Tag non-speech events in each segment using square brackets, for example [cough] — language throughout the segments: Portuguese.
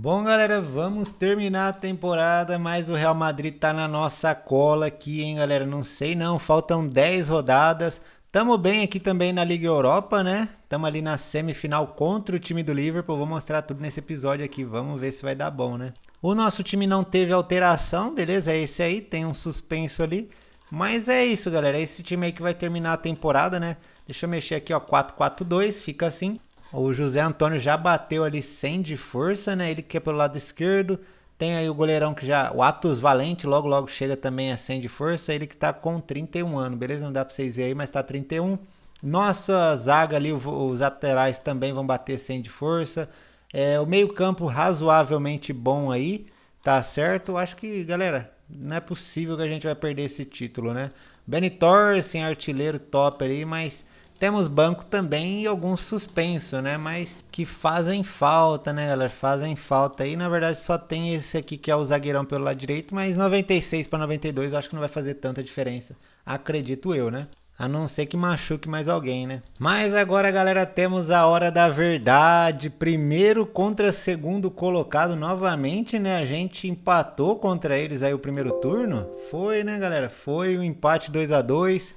Bom, galera, vamos terminar a temporada, mas o Real Madrid tá na nossa cola aqui, hein, galera? Não sei não, faltam 10 rodadas. Tamo bem aqui também na Liga Europa, né? Tamo ali na semifinal contra o time do Liverpool. Vou mostrar tudo nesse episódio aqui, vamos ver se vai dar bom, né? O nosso time não teve alteração, beleza? É esse aí, tem um suspenso ali. Mas é isso, galera. É esse time aí que vai terminar a temporada, né? Deixa eu mexer aqui, ó, 4-4-2, fica assim. O José Antônio já bateu ali 100 de força, né? Ele que é pelo lado esquerdo. Tem aí o goleirão que já. O Atos Valente logo logo chega também a 100 de força. Ele que tá com 31 anos, beleza? Não dá pra vocês verem aí, mas tá 31. Nossa zaga ali, os laterais também vão bater 100 de força. É, o meio-campo razoavelmente bom aí, tá certo? Acho que, galera, não é possível que a gente vai perder esse título, né? Benny sem artilheiro top aí, mas temos banco também e alguns suspenso, né? Mas que fazem falta, né, galera? Fazem falta. E na verdade só tem esse aqui que é o zagueirão pelo lado direito, mas 96 para 92 eu acho que não vai fazer tanta diferença. Acredito eu, né? A não ser que machuque mais alguém, né? Mas agora, galera, temos a hora da verdade. Primeiro contra segundo colocado novamente, né? A gente empatou contra eles aí o primeiro turno. Foi, né, galera? Foi o um empate 2 a 2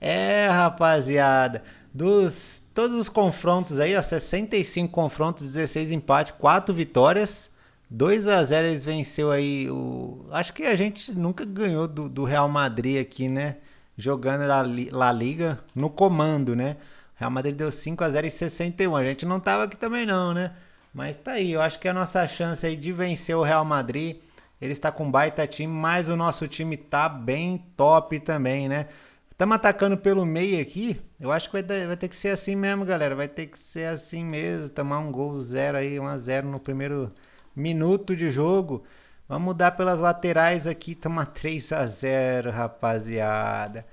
é, rapaziada, dos todos os confrontos aí, ó, 65 confrontos, 16 empates, 4 vitórias. 2 a 0 eles venceu aí o. Acho que a gente nunca ganhou do, do Real Madrid aqui, né? Jogando La, La Liga no comando, né? O Real Madrid deu 5 a 0 e 61. A gente não tava aqui também, não, né? Mas tá aí, eu acho que é a nossa chance aí de vencer o Real Madrid. Ele está com um baita time, mas o nosso time tá bem top também, né? Estamos atacando pelo meio aqui. Eu acho que vai, vai, ter que ser assim mesmo, galera. Vai ter que ser assim mesmo. Tomar um gol zero aí, 1 um a 0 no primeiro minuto de jogo. Vamos mudar pelas laterais aqui. Tomar 3 a 0 rapaziada.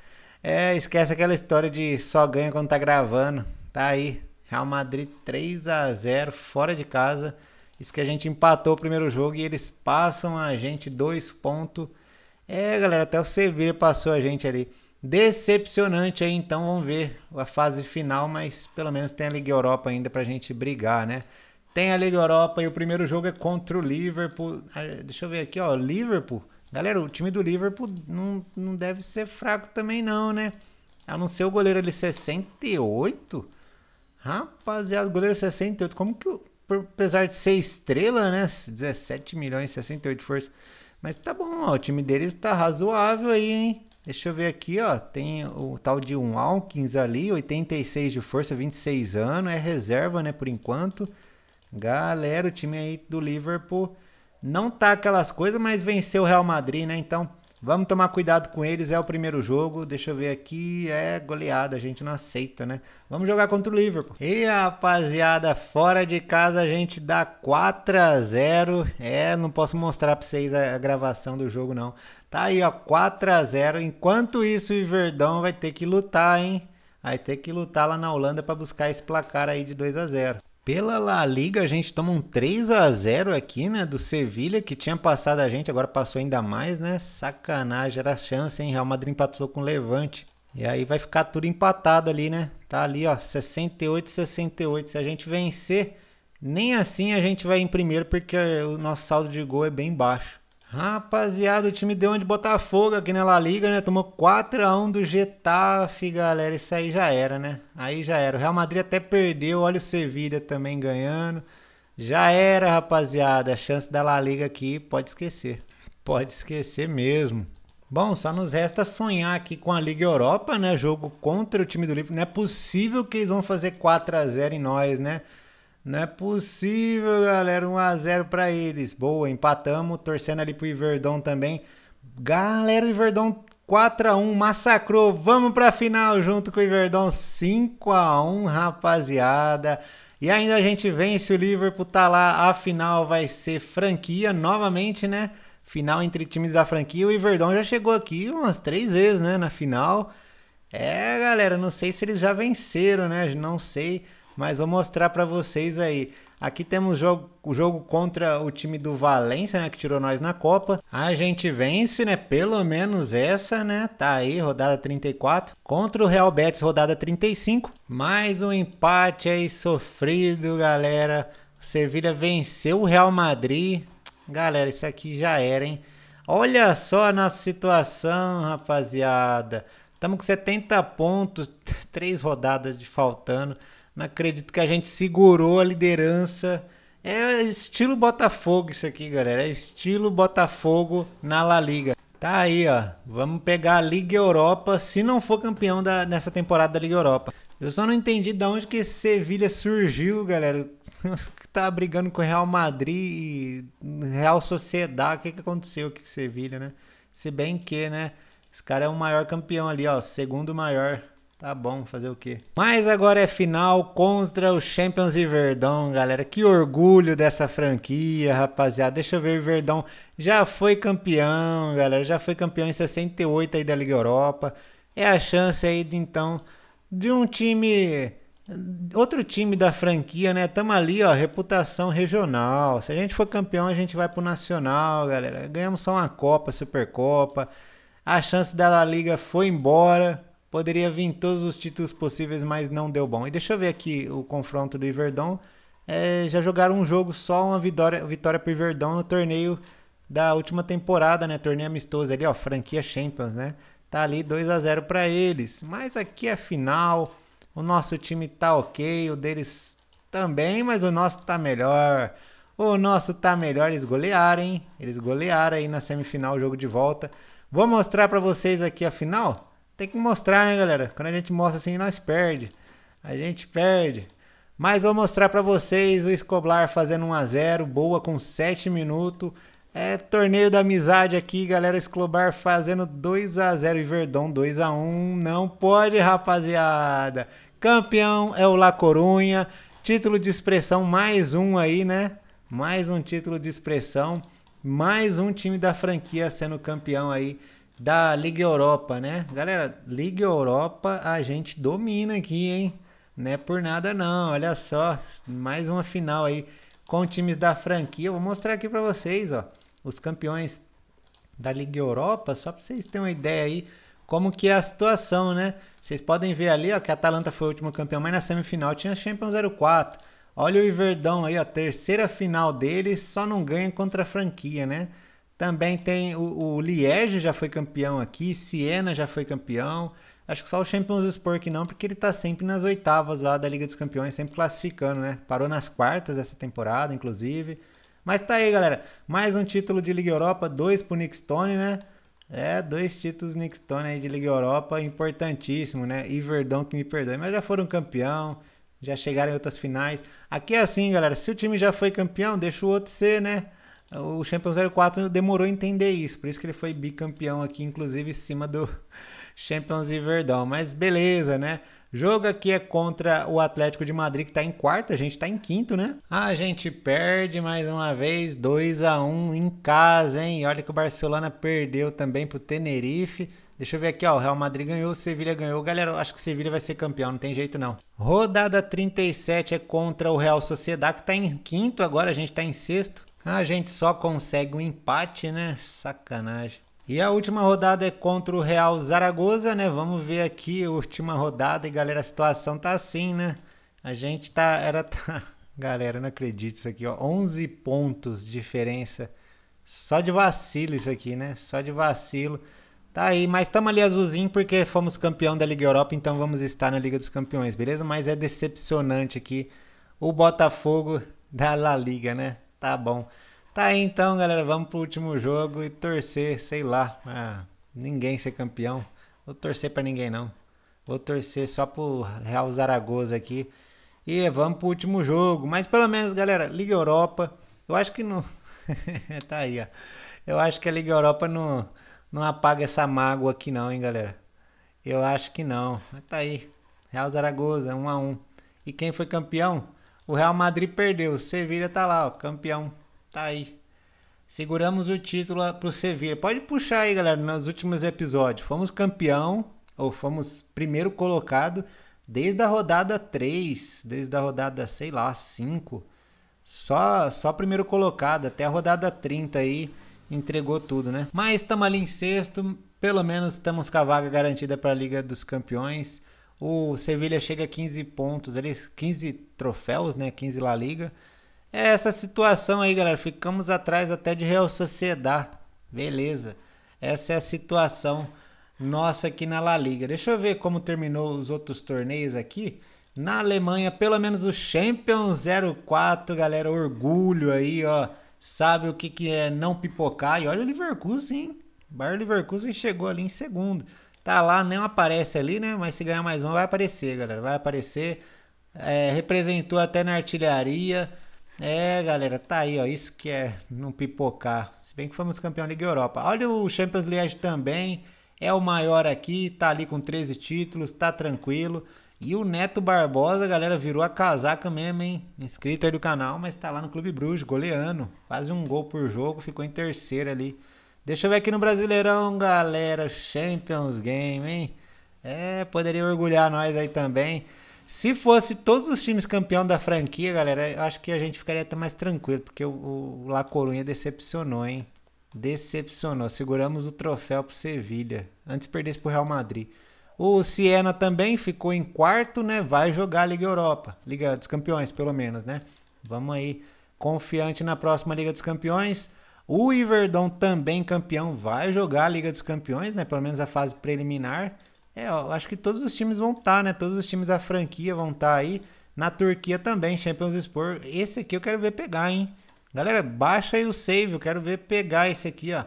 É, esquece aquela história de só ganha quando tá gravando. Tá aí. Real Madrid 3 a 0 fora de casa. Isso que a gente empatou o primeiro jogo e eles passam a gente dois pontos. É, galera, até o Sevilla passou a gente ali. Decepcionante aí, então vamos ver a fase final, mas pelo menos tem a Liga Europa ainda pra gente brigar, né? Tem a Liga Europa e o primeiro jogo é contra o Liverpool. Ah, deixa eu ver aqui, ó, Liverpool. Galera, o time do Liverpool não, não deve ser fraco também não, né? A não ser o goleiro ali 68. Rapaziada, goleiro 68, como que apesar de ser estrela, né? 17 milhões, 68 forças. Mas tá bom, ó, o time deles tá razoável aí, hein? Deixa eu ver aqui, ó. Tem o tal de um Alkins ali, 86 de força, 26 anos, é reserva, né, por enquanto. Galera, o time aí do Liverpool não tá aquelas coisas, mas venceu o Real Madrid, né? Então Vamos tomar cuidado com eles, é o primeiro jogo. Deixa eu ver aqui, é goleada, a gente não aceita, né? Vamos jogar contra o Liverpool. E rapaziada, fora de casa a gente dá 4 a 0. É, não posso mostrar para vocês a, gravação do jogo não. Tá aí, ó, 4 a 0. Enquanto isso, o Verdão vai ter que lutar, hein? Vai ter que lutar lá na Holanda para buscar esse placar aí de 2 a 0. Pela La Liga, a gente toma um 3 a 0 aqui, né? Do Sevilha, que tinha passado a gente, agora passou ainda mais, né? Sacanagem, era chance, hein? Real Madrid empatou com o Levante. E aí vai ficar tudo empatado ali, né? Tá ali, ó, 68, 68. Se a gente vencer, nem assim a gente vai em primeiro, porque o nosso saldo de gol é bem baixo. Rapaziada, o time deu onde botar fogo aqui na La Liga, né? Tomou 4x1 do Getafe, galera. Isso aí já era, né? Aí já era. O Real Madrid até perdeu. Olha o Sevilha também ganhando. Já era, rapaziada. A chance da La Liga aqui, pode esquecer. Pode esquecer mesmo. Bom, só nos resta sonhar aqui com a Liga Europa, né? Jogo contra o time do Liverpool. Não é possível que eles vão fazer 4 a 0 em nós, né? Não é possível, galera. 1 a 0 para eles. Boa, empatamos. Torcendo ali pro Iverdon também. Galera, o Iverdon 4 a 1 massacrou. Vamos pra final junto com o Iverdon 5 a 1, rapaziada. E ainda a gente vence o Liverpool, tá lá. A final vai ser franquia novamente, né? Final entre times da franquia. O Iverdon já chegou aqui umas três vezes, né? Na final. É, galera, não sei se eles já venceram, né? Não sei. Mas vou mostrar para vocês aí. Aqui temos o jogo contra o time do Valência, né, que tirou nós na Copa. A gente vence, né, pelo menos essa, né, tá aí, rodada 34. Contra o Real Betis, rodada 35. Mais um empate aí sofrido, galera. O Sevilla venceu o Real Madrid. Galera, isso aqui já era, hein. Olha só a nossa situação, rapaziada. Estamos com 70 pontos, [laughs] três rodadas de faltando. Não acredito que a gente segurou a liderança. É estilo Botafogo isso aqui, galera. É estilo Botafogo na La Liga. Tá aí, ó. Vamos pegar a Liga Europa se não for campeão da, nessa temporada da Liga Europa. Eu só não entendi de onde que esse Sevilha surgiu, galera. [laughs] tá brigando com o Real Madrid e Real Sociedade. O que, que aconteceu com o Sevilha, né? Se bem que, né? Esse cara é o maior campeão ali, ó. Segundo maior Tá bom, fazer o quê? Mas agora é final contra o Champions e Verdão, galera. Que orgulho dessa franquia, rapaziada. Deixa eu ver, o Verdão já foi campeão, galera. Já foi campeão em 68 aí da Liga Europa. É a chance aí, então, de um time... Outro time da franquia, né? Tamo ali, ó, reputação regional. Se a gente for campeão, a gente vai pro Nacional, galera. Ganhamos só uma Copa, Supercopa. A chance da La Liga foi embora Poderia vir todos os títulos possíveis, mas não deu bom. E deixa eu ver aqui o confronto do Iverdon. É, já jogaram um jogo só, uma vitória, vitória pro Iverdon no torneio da última temporada, né? Torneio amistoso ali, ó, franquia Champions, né? Tá ali 2 a 0 para eles. Mas aqui é final. O nosso time tá OK, o deles também, mas o nosso tá melhor. O nosso tá melhor, eles golearam, hein? Eles golearam aí na semifinal, o jogo de volta. Vou mostrar para vocês aqui a final tem que mostrar, né, galera? Quando a gente mostra assim, nós perde. A gente perde. Mas vou mostrar para vocês o Escobar fazendo 1 a 0 boa com 7 minutos. É torneio da amizade aqui, galera. Escobar fazendo 2 a 0 e Verdão 2 a 1 Não pode, rapaziada. Campeão é o La Corunha. Título de expressão, mais um aí, né? Mais um título de expressão. Mais um time da franquia sendo campeão aí da Liga Europa, né? Galera, Liga Europa a gente domina aqui, hein? Não é por nada não, olha só, mais uma final aí com times da franquia. vou mostrar aqui para vocês, ó, os campeões da Liga Europa, só para vocês terem uma ideia aí como que é a situação, né? Vocês podem ver ali, ó, que a Atalanta foi o último campeão, mas na semifinal tinha Champions 04. Olha o Iverdão aí, ó, terceira final dele, só não ganha contra a franquia, né? Também tem o, o Liege já foi campeão aqui, Siena já foi campeão. Acho que só o Champions Sport que não, porque ele está sempre nas oitavas lá da Liga dos Campeões, sempre classificando, né? Parou nas quartas essa temporada, inclusive. Mas tá aí, galera. Mais um título de Liga Europa, dois pro Nick Stone, né? É, dois títulos Nick Stone aí de Liga Europa, importantíssimo, né? E Verdão que me perdoe, mas já foram campeão, já chegaram em outras finais. Aqui é assim, galera. Se o time já foi campeão, deixa o outro ser, né? O Champions 04 demorou a entender isso, por isso que ele foi bicampeão aqui, inclusive em cima do [laughs] Champions e Verdão. Mas beleza, né? Jogo aqui é contra o Atlético de Madrid, que tá em quarto, a gente tá em quinto, né? Ah, a gente perde mais uma vez, 2 a 1 em casa, hein? E olha que o Barcelona perdeu também pro Tenerife. Deixa eu ver aqui, ó. O Real Madrid ganhou, o Sevilha ganhou. Galera, eu acho que o Sevilha vai ser campeão, não tem jeito não. Rodada 37 é contra o Real Sociedade, que tá em quinto agora, a gente tá em sexto. A gente só consegue um empate, né? Sacanagem. E a última rodada é contra o Real Zaragoza, né? Vamos ver aqui a última rodada e galera, a situação tá assim, né? A gente tá era tá... [laughs] galera, não acredito isso aqui, ó, 11 pontos de diferença. Só de vacilo isso aqui, né? Só de vacilo. Tá aí, mas estamos ali azulzinho porque fomos campeão da Liga Europa, então vamos estar na Liga dos Campeões, beleza? Mas é decepcionante aqui o Botafogo da La Liga, né? Tá bom. Tá aí então, galera. Vamos pro último jogo e torcer, sei lá. Ah, ninguém ser campeão. Vou torcer para ninguém não. Vou torcer só pro Real Zaragoza aqui. E vamos pro último jogo. Mas pelo menos, galera, Liga Europa. Eu acho que não. [laughs] tá aí, ó. Eu acho que a Liga Europa não, não apaga essa mágoa aqui, não, hein, galera. Eu acho que não. Mas tá aí. Real Zaragoza, 1 x a 1 E quem foi campeão? O Real Madrid perdeu. O Sevilha tá lá, ó, campeão. Tá aí. Seguramos o título pro Sevilha. Pode puxar aí, galera, nos últimos episódios. Fomos campeão, ou fomos primeiro colocado, desde a rodada 3, desde a rodada, sei lá, 5. Só, só primeiro colocado, até a rodada 30 aí entregou tudo, né? Mas estamos ali em sexto, pelo menos estamos com a vaga garantida para a Liga dos Campeões. O Sevilha chega a 15 pontos, ali, 15 troféus, né? 15 La Liga. É essa situação aí, galera. Ficamos atrás até de Real Sociedade. Beleza. Essa é a situação nossa aqui na La Liga. Deixa eu ver como terminou os outros torneios aqui. Na Alemanha, pelo menos o Champion 04, galera, orgulho aí, ó. Sabe o que, que é não pipocar. E olha o Leverkusen, hein? Bayer Leverkusen chegou ali em segundo. Tá lá, não aparece ali, né? Mas se ganhar mais um, vai aparecer, galera. Vai aparecer. É, representou até na artilharia. É, galera, tá aí, ó. Isso que é não pipocar. Se bem que fomos campeão Liga Europa. Olha o Champions League também. É o maior aqui, tá ali com 13 títulos, tá tranquilo. E o Neto Barbosa, galera, virou a casaca mesmo, hein? Inscrito aí do canal, mas tá lá no Clube Bruges, goleando. Quase um gol por jogo, ficou em terceiro ali. Deixa eu ver aqui no Brasileirão, galera. Champions Game, hein? É, poderia orgulhar nós aí também. Se fosse todos os times campeão da franquia, galera, eu acho que a gente ficaria até mais tranquilo, porque o, o La Coruña decepcionou, hein? Decepcionou. Seguramos o troféu pro Sevilha. Antes perdesse pro Real Madrid. O Siena também ficou em quarto, né? Vai jogar a Liga Europa. Liga dos Campeões, pelo menos, né? Vamos aí. Confiante na próxima Liga dos Campeões. O Iverdon também campeão vai jogar a Liga dos Campeões, né? Pelo menos a fase preliminar. É, eu acho que todos os times vão estar, tá, né? Todos os times da franquia vão estar tá aí. Na Turquia também, Champions Sport. Esse aqui eu quero ver pegar, hein? Galera, baixa aí o save, eu quero ver pegar esse aqui, ó.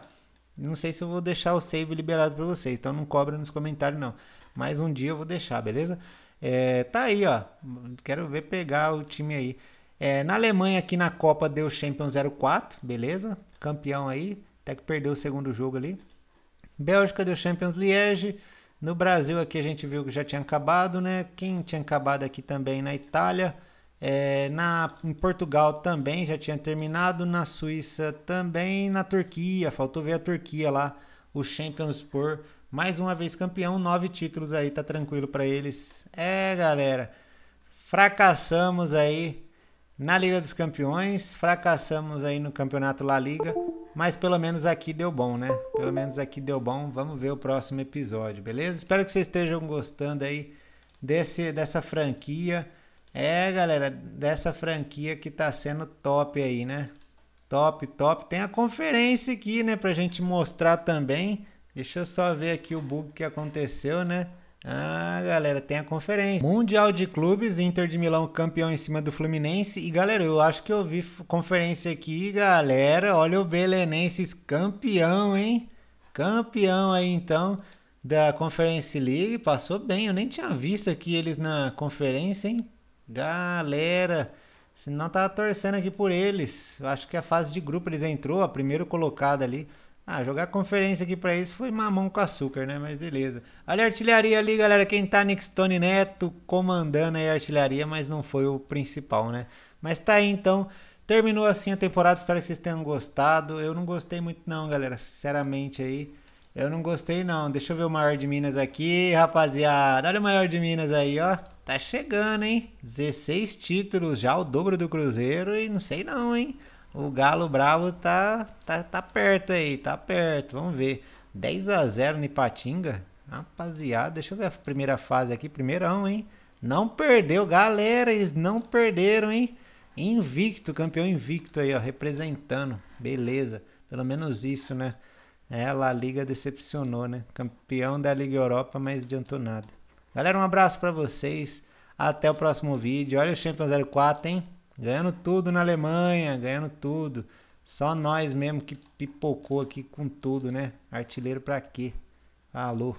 Não sei se eu vou deixar o save liberado para vocês, então não cobra nos comentários não. Mas um dia eu vou deixar, beleza? É, tá aí, ó. Quero ver pegar o time aí. É, na Alemanha, aqui na Copa, deu Champions 04, beleza? campeão aí, até que perdeu o segundo jogo ali. Bélgica deu Champions Liège. No Brasil aqui a gente viu que já tinha acabado, né? Quem tinha acabado aqui também na Itália. É, na, em Portugal também já tinha terminado, na Suíça também, na Turquia, faltou ver a Turquia lá, o Champions por mais uma vez campeão, nove títulos aí, tá tranquilo para eles. É, galera, fracassamos aí na Liga dos Campeões, fracassamos aí no Campeonato La Liga, mas pelo menos aqui deu bom, né? Pelo menos aqui deu bom. Vamos ver o próximo episódio, beleza? Espero que vocês estejam gostando aí desse, dessa franquia. É, galera, dessa franquia que tá sendo top aí, né? Top, top. Tem a conferência aqui, né, pra gente mostrar também. Deixa eu só ver aqui o bug que aconteceu, né? Ah, galera, tem a conferência. Mundial de Clubes, Inter de Milão campeão em cima do Fluminense. E, galera, eu acho que eu vi conferência aqui, galera. Olha o Belenenses campeão, hein? Campeão aí, então, da Conference League. Passou bem, eu nem tinha visto aqui eles na conferência, hein? Galera, se não tava torcendo aqui por eles. Eu acho que a fase de grupo eles entrou, a primeiro colocada ali. Ah, jogar conferência aqui para isso foi mamão com açúcar, né? Mas beleza. Olha a artilharia ali, galera. Quem tá Nixtone Neto comandando aí a artilharia, mas não foi o principal, né? Mas tá aí então. Terminou assim a temporada, espero que vocês tenham gostado. Eu não gostei muito não, galera, sinceramente aí. Eu não gostei não. Deixa eu ver o maior de Minas aqui, rapaziada. Olha o maior de Minas aí, ó. Tá chegando, hein? 16 títulos, já o dobro do Cruzeiro e não sei não, hein? o Galo Bravo tá, tá, tá perto aí, tá perto. Vamos ver. 10 a 0 no Ipatinga. Rapaziada, deixa eu ver a primeira fase aqui. Primeirão, hein? Não perdeu, galera. Eles não perderam, hein? Invicto, campeão invicto aí, ó. Representando. Beleza. Pelo menos isso, né? É, a Liga decepcionou, né? Campeão da Liga Europa, mas adiantou nada. Galera, um abraço para vocês. Até o próximo vídeo. Olha o Champions 04, hein? Ganhando tudo na Alemanha, ganhando tudo. Só nós mesmo que pipocou aqui com tudo, né? Artilheiro pra quê? Alô.